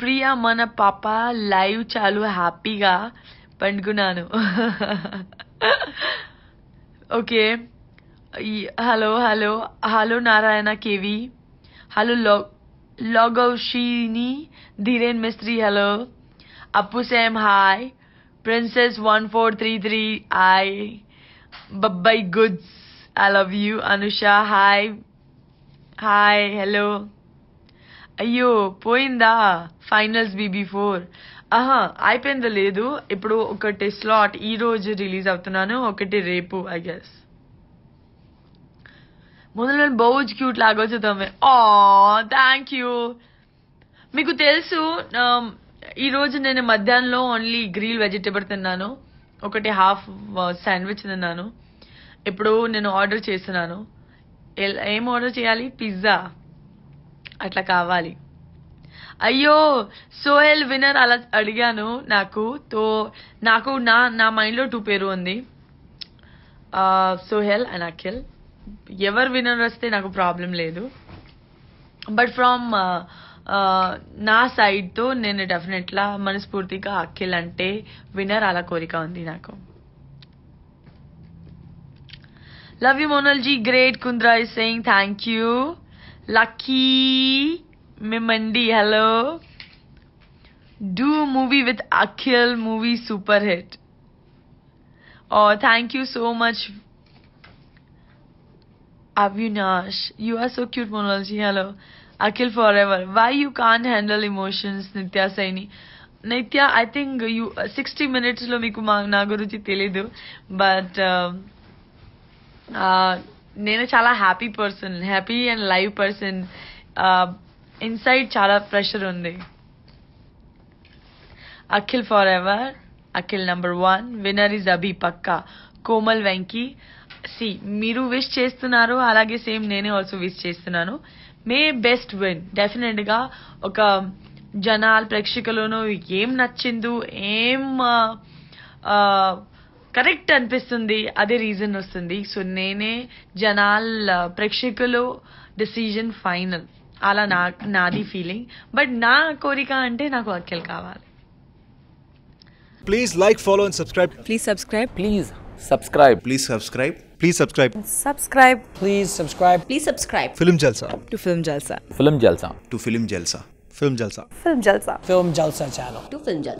ప్రియా మన పాప లైవ్ చాలు హ్యాపీగా పండుకున్నాను okay hello hello hello Narayana కేవి హలో లో లాగౌషిని ధీరేన్ మిస్త్రీ హలో అప్పు same hi princess one four three three I buy goods I love you Anusha hi hi hello అయ్యో పోయిందా ఫైనల్స్ బీబీ ఫోర్ ఆహా అయిపోయింది లేదు ఇప్పుడు ఒకటి స్లాట్ ఈ రోజు రిలీజ్ అవుతున్నాను ఒకటి రేపు ఐ గెస్ ముందు నేను బౌజ్ క్యూట్ లాగా వచ్చి థ్యాంక్ యూ మీకు తెలుసు um, ఈరోజు నేను మధ్యాహ్నంలో ఓన్లీ గ్రీల్ వెజిటేబుల్ తిన్నాను ఒకటి హాఫ్ శాండ్విచ్ uh, తిన్నాను ఇప్పుడు నేను ఆర్డర్ చేస్తున్నాను ఏం ఆర్డర్ చేయాలి పిజ్జా అట్లా కావాలి అయ్యో సోహెల్ వినర్ అలా అడిగాను నాకు తో నాకు నా నా మైండ్లో టూ పేరు ఉంది సోహెల్ అండ్ అఖిల్ ఎవరు వినర్ వస్తే నాకు ప్రాబ్లం లేదు బట్ ఫ్రమ్ నా సైడ్తో నేను డెఫినెట్లా మనస్ఫూర్తిగా అఖిల్ అంటే వినర్ అలా కోరిక ఉంది నాకు love you Monalji great Kundra is saying thank you lucky మిమ్మండి hello do movie with Akhil movie super hit thank you so much Avinash you are so cute Monalji hello Akhil forever why you can handle emotions Nitya Saini Nitya I think you sixty minutes లో మీకు మా నా గురించి తెలీదు but నేను చాలా happy person happy and live person inside చాలా pressure ఉంది Akhil far forever Akhil number one winner is Abhi పక్కా కోమల్ వెంకీ సి మీరు విష్ చేస్తున్నారు అలాగే సేమ్ నేనే ఆల్సో విష్ చేస్తున్నాను మే బెస్ట్ విన్ గా ఒక జనాలు ప్రేక్షకులను ఏం నచ్చిందో ఏం కరెక్ట్ అనిపిస్తుంది అదే రీజన్ వస్తుంది సో నేనే జనాల ప్రేక్షకులు డిసిజన్ ఫైనల్ అలా నా నాది ఫీలింగ్ బట్ నా కోరిక అంటే నాకు అక్కలు కావాలి please like follow and subscribe please subscribe please subscribe please subscribe please subscribe subscribe please subscribe please subscribe film Jalsa two film Jalsa film Jalsa two film Jalsa film Jalsa film Jalsa film Jalsa channel two film